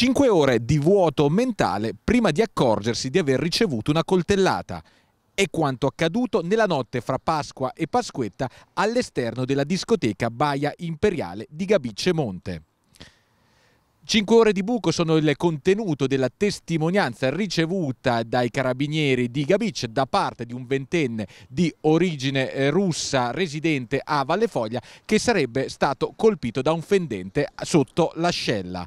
Cinque ore di vuoto mentale prima di accorgersi di aver ricevuto una coltellata. È quanto accaduto nella notte fra Pasqua e Pasquetta all'esterno della discoteca Baia Imperiale di Gabice Monte. Cinque ore di buco sono il contenuto della testimonianza ricevuta dai carabinieri di Gabic da parte di un ventenne di origine eh, russa residente a Valle Foglia che sarebbe stato colpito da un fendente sotto l'ascella.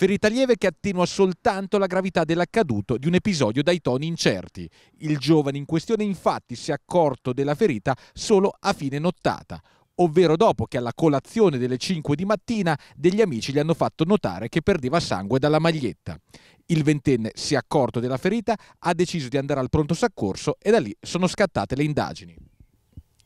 Ferita lieve che attenua soltanto la gravità dell'accaduto di un episodio dai toni incerti. Il giovane in questione infatti si è accorto della ferita solo a fine nottata ovvero dopo che alla colazione delle 5 di mattina degli amici gli hanno fatto notare che perdeva sangue dalla maglietta. Il ventenne si è accorto della ferita, ha deciso di andare al pronto soccorso e da lì sono scattate le indagini.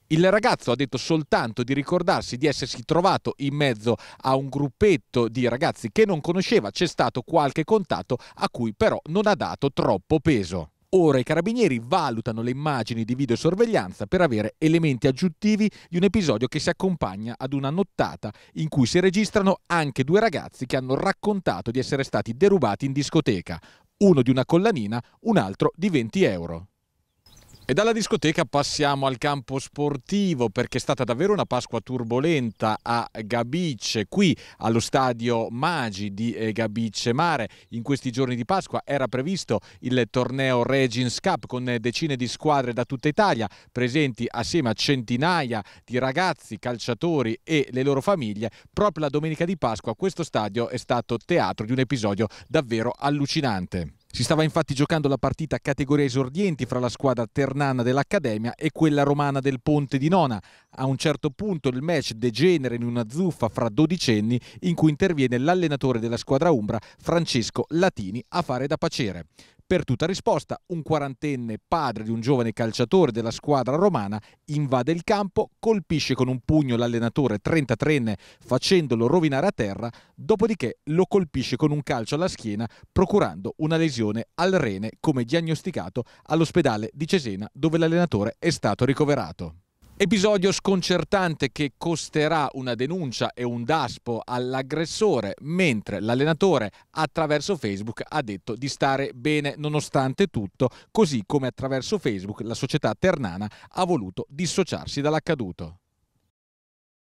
Il ragazzo ha detto soltanto di ricordarsi di essersi trovato in mezzo a un gruppetto di ragazzi che non conosceva, c'è stato qualche contatto a cui però non ha dato troppo peso. Ora i carabinieri valutano le immagini di videosorveglianza per avere elementi aggiuntivi di un episodio che si accompagna ad una nottata in cui si registrano anche due ragazzi che hanno raccontato di essere stati derubati in discoteca, uno di una collanina, un altro di 20 euro. E dalla discoteca passiamo al campo sportivo perché è stata davvero una Pasqua turbolenta a Gabice, qui allo stadio Magi di eh, Gabice Mare. In questi giorni di Pasqua era previsto il torneo Regins Cup con decine di squadre da tutta Italia presenti assieme a centinaia di ragazzi, calciatori e le loro famiglie. Proprio la domenica di Pasqua questo stadio è stato teatro di un episodio davvero allucinante. Si stava infatti giocando la partita a categoria esordienti fra la squadra ternana dell'Accademia e quella romana del Ponte di Nona, a un certo punto il match degenera in una zuffa fra dodicenni in cui interviene l'allenatore della squadra Umbra, Francesco Latini, a fare da pacere. Per tutta risposta, un quarantenne padre di un giovane calciatore della squadra romana invade il campo, colpisce con un pugno l'allenatore 33enne facendolo rovinare a terra, dopodiché lo colpisce con un calcio alla schiena procurando una lesione al rene come diagnosticato all'ospedale di Cesena dove l'allenatore è stato ricoverato. Episodio sconcertante che costerà una denuncia e un daspo all'aggressore, mentre l'allenatore attraverso Facebook ha detto di stare bene nonostante tutto, così come attraverso Facebook la società ternana ha voluto dissociarsi dall'accaduto.